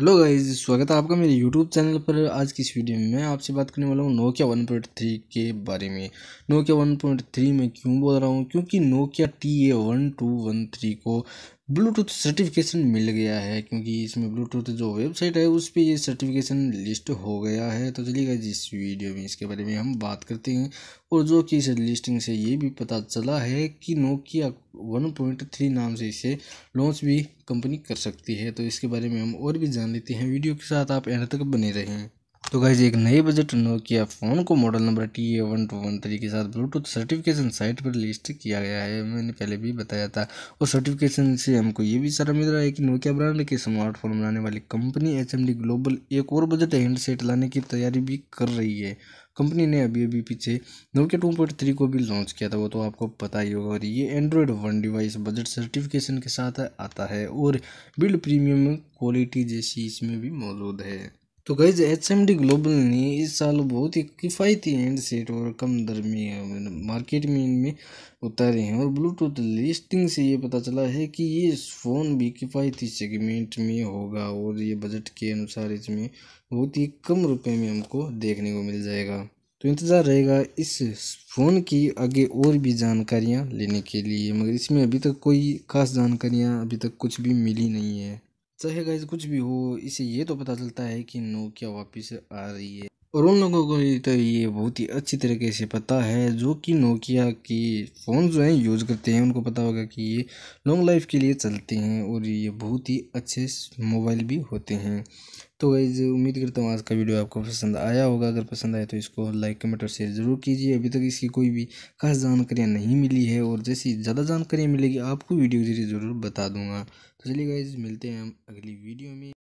hello guys स्वागत है आपका मेरे यूट्यूब चैनल पर आज की इस वीडियो में मैं आपसे बात करने वाला हूँ नोकिया वन पॉइंट थ्री के बारे में नोकिया वन पॉइंट थ्री में क्यों बोल रहा हूँ क्योंकि Nokia T A one two one three को ब्लूटूथ सर्टिफिकेशन मिल गया है क्योंकि इसमें ब्लूटूथ जो वेबसाइट है उस पर ये सर्टिफिकेशन लिस्ट हो गया है तो चलिएगा इस वीडियो में इसके बारे में हम बात करते हैं और जो कि इस लिस्टिंग से ये भी पता चला है कि नोकिया वन पॉइंट थ्री नाम से इसे लॉन्च भी कंपनी कर सकती है तो इसके बारे में हम और भी जान लेते हैं वीडियो के साथ आप एंड तक बने रहें तो गाइज एक नए बजट नोकिया फ़ोन को model number T A one two one three के साथ ब्लूटूथ सर्टिफिकेशन साइट पर लिस्ट किया गया है मैंने पहले भी बताया था और सर्टिफिकेशन से हमको ये भी सारा मिल रहा है कि नोकिया ब्रांड के स्मार्टफोन बनाने वाली कंपनी एच ग्लोबल एक और बजट हैंडसेट लाने की तैयारी भी कर रही है कंपनी ने अभी अभी पीछे नोकिया टू पॉइंट थ्री को भी लॉन्च किया था वो तो आपको पता ही होगा और ये Android One device budget certification के साथ आता है और बिल्ड प्रीमियम क्वालिटी जैसी इसमें भी मौजूद है तो guys H M D Global ने इस साल बहुत ही किफ़ायती एंड सेट और कम दर में मार्केट में इनमें उतारे हैं और ब्लूटूथ लिस्टिंग से ये पता चला है कि ये फ़ोन भी किफ़ायती सेगमेंट में होगा और ये बजट के अनुसार इसमें बहुत ही कम रुपए में हमको देखने को मिल जाएगा तो इंतज़ार रहेगा इस फ़ोन की आगे और भी जानकारियाँ लेने के लिए मगर इसमें अभी तक कोई ख़ास जानकारियाँ अभी तक कुछ भी मिली नहीं है चाहे तो गाइज कुछ भी हो इसे ये तो पता चलता है कि नोकिया वापस आ रही है और उन लोगों को तो ये बहुत ही अच्छी तरीके से पता है जो कि नोकिया के फ़ोन जो हैं यूज़ करते हैं उनको पता होगा कि ये लॉन्ग लाइफ के लिए चलते हैं और ये बहुत ही अच्छे मोबाइल भी होते हैं तो गाइज उम्मीद करता हूँ आज का वीडियो आपको पसंद आया होगा अगर पसंद आए तो इसको लाइक कमेंट और शेयर ज़रूर कीजिए अभी तक इसकी कोई भी खास जानकारियाँ नहीं मिली है और जैसी ज़्यादा जानकारियाँ मिलेगी आपको वीडियो के जरिए ज़रूर बता दूँगा तो चलिए गाइज मिलते हैं हम अगली वीडियो में